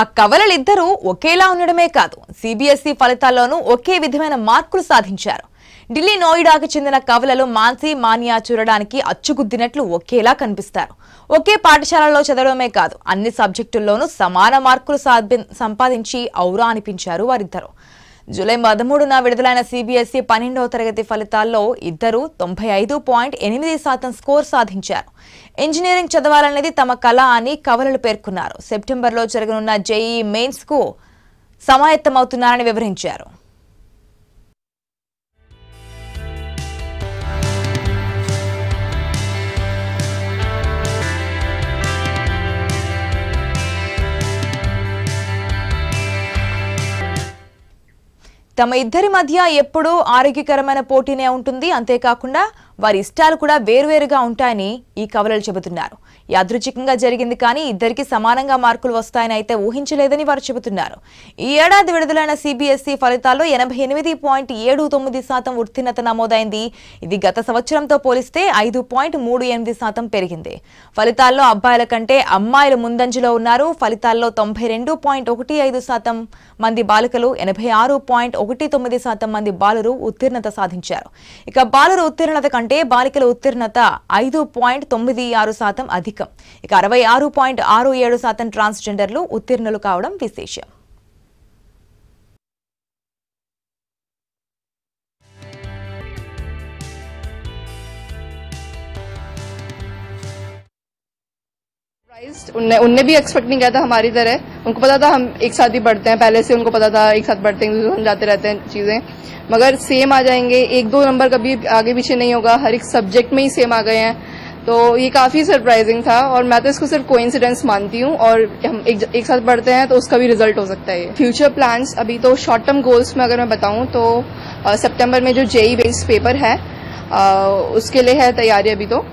ఆ కవలలిద్దరూ ఒకేలా ఉండడమే కాదు సిబిఎస్ఈ ఫలితాల్లోనూ ఒకే విధమైన మార్కులు సాధించారు ఢిల్లీ నోయిడాకు చెందిన కవలలు మాన్సి మానియా చూడడానికి అచ్చుగుద్దినట్లు ఒకేలా కనిపిస్తారు ఒకే పాఠశాలలో చదవడమే కాదు అన్ని సబ్జెక్టుల్లోనూ సమాన మార్కులు సంపాదించి ఔరా అనిపించారు వారిద్దరు జూలై పదమూడున విడుదలైన సిబిఎస్ఈ పన్నెండవ తరగతి ఫలితాల్లో ఇద్దరు తొంభై ఐదు పాయింట్ ఎనిమిది శాతం స్కోర్ సాధించారు ఇంజనీరింగ్ చదవాలనేది తమ కళ అని కవలలు పేర్కొన్నారు సెప్టెంబర్లో జరగనున్న జేఈ మెయిన్స్కు సమాయత్తమవుతున్నారని వివరించారు తమ ఇద్దరి మధ్య ఎప్పుడూ ఆరోగ్యకరమైన పోటీనే ఉంటుంది అంతేకాకుండా వారి ఇష్టాలు కూడా వేరువేరుగా ఉంటాయని ఈ కవలలు చెబుతున్నారు యాదృచ్ఛికంగా జరిగింది కానీ ఇద్దరికి సమానంగా మార్కులు వస్తాయని అయితే ఊహించలేదని వారు చెబుతున్నారు ఈ ఏడాది విడుదలైన సిబిఎస్ఈ ఫలితాల్లో ఎనభై ఎనిమిది పాయింట్ ఏడు తొమ్మిది శాతం ఉత్తీర్ణత నమోదైంది ఇది గత సంవత్సరంతో పోలిస్తే ఐదు పాయింట్ మూడు ఎనిమిది శాతం పెరిగింది ఫలితాల్లో అబ్బాయిల కంటే అమ్మాయిలు ముందంజలో ఉన్నారు ఫలితాల్లో తొంభై రెండు పాయింట్ ఒకటి ఐదు శాతం మంది బాలికలు ఎనభై ఆరు పాయింట్ ఒకటి తొమ్మిది శాతం మంది బాలురు ఉత్తీర్ణత సాధించారు ఇక బాలురు ఉత్తీర్ణత అంటే బాలికల ఉత్తీర్ణత ఐదు పాయింట్ తొమ్మిది ఆరు శాతం అధికం ఇక అరవై ఆరు పాయింట్ ఆరు ఏడు శాతం ట్రాన్స్జెండర్లు ఉత్తీర్ణులు కావడం విశేషం उनने उनने भी एक्सपेक्ट नहीं किया था हमारी तरह उनको पता था हम एक साथ ही बढ़ते हैं पहले से उनको पता था एक साथ बढ़ते हैं जाते रहते हैं चीज़ें मगर सेम आ जाएंगे एक दो नंबर कभी आगे पीछे नहीं होगा हर एक सब्जेक्ट में ही सेम आ गए हैं तो ये काफ़ी सरप्राइजिंग था और मैं तो इसको सिर्फ कोइंसिडेंस मानती हूँ और हम एक, एक साथ बढ़ते हैं तो उसका भी रिजल्ट हो सकता है फ्यूचर प्लान्स अभी तो शॉर्ट टर्म गोल्स में अगर मैं बताऊँ तो सेप्टेम्बर में जो जेई बेस्ड पेपर है आ, उसके लिए है तैयारी अभी तो